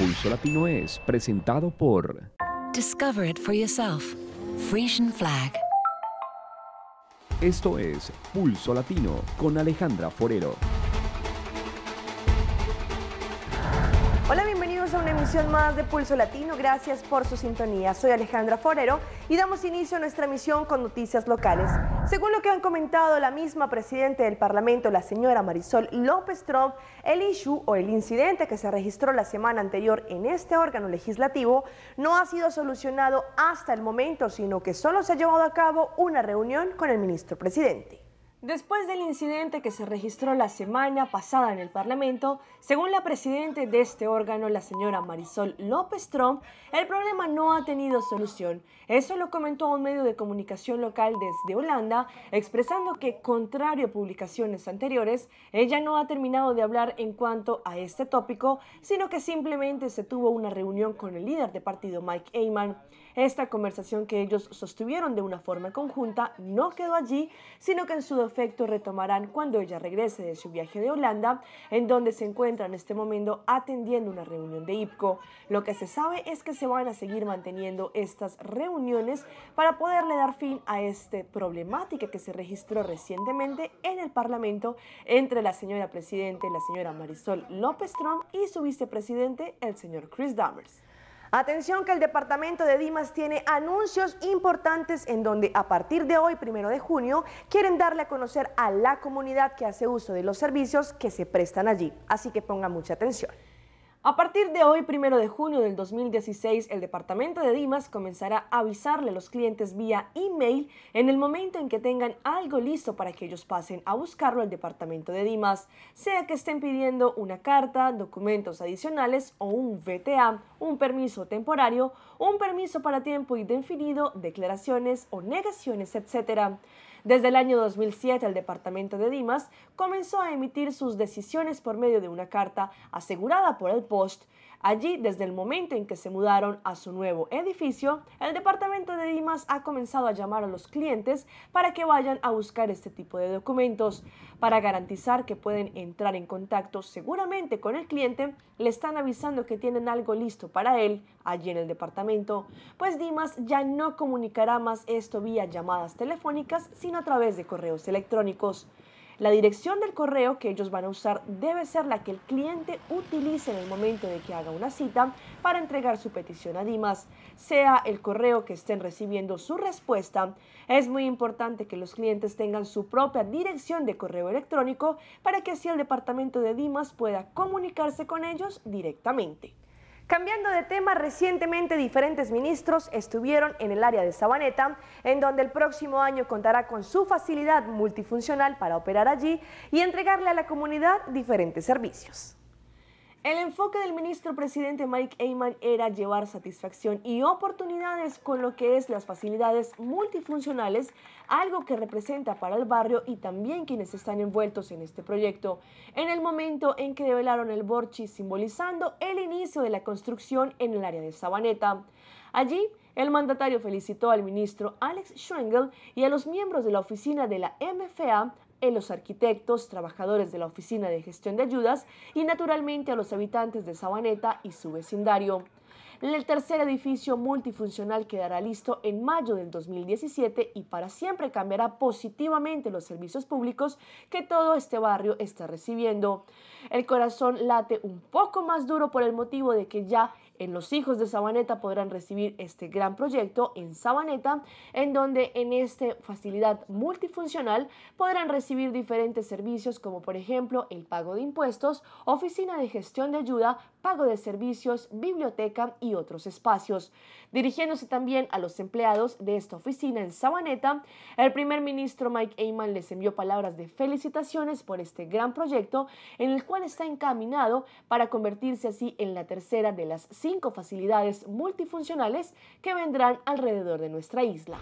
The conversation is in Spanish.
Pulso Latino es presentado por Discover it for yourself. Frisian Flag. Esto es Pulso Latino con Alejandra Forero. más de Pulso Latino. Gracias por su sintonía. Soy Alejandra Forero y damos inicio a nuestra emisión con noticias locales. Según lo que han comentado la misma presidenta del Parlamento, la señora Marisol López Trump, el issue o el incidente que se registró la semana anterior en este órgano legislativo no ha sido solucionado hasta el momento, sino que solo se ha llevado a cabo una reunión con el ministro presidente. Después del incidente que se registró la semana pasada en el Parlamento, según la presidenta de este órgano, la señora Marisol López Trump, el problema no ha tenido solución. Eso lo comentó un medio de comunicación local desde Holanda, expresando que, contrario a publicaciones anteriores, ella no ha terminado de hablar en cuanto a este tópico, sino que simplemente se tuvo una reunión con el líder de partido Mike Ayman. Esta conversación que ellos sostuvieron de una forma conjunta no quedó allí, sino que en su efecto retomarán cuando ella regrese de su viaje de Holanda, en donde se encuentra en este momento atendiendo una reunión de IPCO. Lo que se sabe es que se van a seguir manteniendo estas reuniones para poderle dar fin a esta problemática que se registró recientemente en el Parlamento entre la señora presidente, la señora Marisol López Trump, y su vicepresidente, el señor Chris Dammers. Atención que el departamento de Dimas tiene anuncios importantes en donde a partir de hoy, primero de junio, quieren darle a conocer a la comunidad que hace uso de los servicios que se prestan allí. Así que ponga mucha atención. A partir de hoy, 1 de junio del 2016, el departamento de Dimas comenzará a avisarle a los clientes vía email en el momento en que tengan algo listo para que ellos pasen a buscarlo al departamento de Dimas, sea que estén pidiendo una carta, documentos adicionales o un VTA, un permiso temporario, un permiso para tiempo indefinido, declaraciones o negaciones, etc. Desde el año 2007, el departamento de Dimas comenzó a emitir sus decisiones por medio de una carta asegurada por el Post Allí, desde el momento en que se mudaron a su nuevo edificio, el departamento de Dimas ha comenzado a llamar a los clientes para que vayan a buscar este tipo de documentos. Para garantizar que pueden entrar en contacto seguramente con el cliente, le están avisando que tienen algo listo para él allí en el departamento, pues Dimas ya no comunicará más esto vía llamadas telefónicas, sino a través de correos electrónicos. La dirección del correo que ellos van a usar debe ser la que el cliente utilice en el momento de que haga una cita para entregar su petición a Dimas, sea el correo que estén recibiendo su respuesta. Es muy importante que los clientes tengan su propia dirección de correo electrónico para que así el departamento de Dimas pueda comunicarse con ellos directamente. Cambiando de tema, recientemente diferentes ministros estuvieron en el área de Sabaneta, en donde el próximo año contará con su facilidad multifuncional para operar allí y entregarle a la comunidad diferentes servicios. El enfoque del ministro presidente Mike Ayman era llevar satisfacción y oportunidades con lo que es las facilidades multifuncionales, algo que representa para el barrio y también quienes están envueltos en este proyecto. En el momento en que develaron el Borchi simbolizando el inicio de la construcción en el área de Sabaneta. Allí, el mandatario felicitó al ministro Alex Schwengel y a los miembros de la oficina de la MFA, en los arquitectos, trabajadores de la Oficina de Gestión de Ayudas y naturalmente a los habitantes de Sabaneta y su vecindario. El tercer edificio multifuncional quedará listo en mayo del 2017 y para siempre cambiará positivamente los servicios públicos que todo este barrio está recibiendo. El corazón late un poco más duro por el motivo de que ya en los hijos de Sabaneta podrán recibir este gran proyecto en Sabaneta, en donde en esta facilidad multifuncional podrán recibir diferentes servicios como por ejemplo el pago de impuestos, oficina de gestión de ayuda, pago de servicios, biblioteca y otros espacios. Dirigiéndose también a los empleados de esta oficina en Sabaneta, el primer ministro Mike Ayman les envió palabras de felicitaciones por este gran proyecto en el cual está encaminado para convertirse así en la tercera de las cinco cinco facilidades multifuncionales que vendrán alrededor de nuestra isla.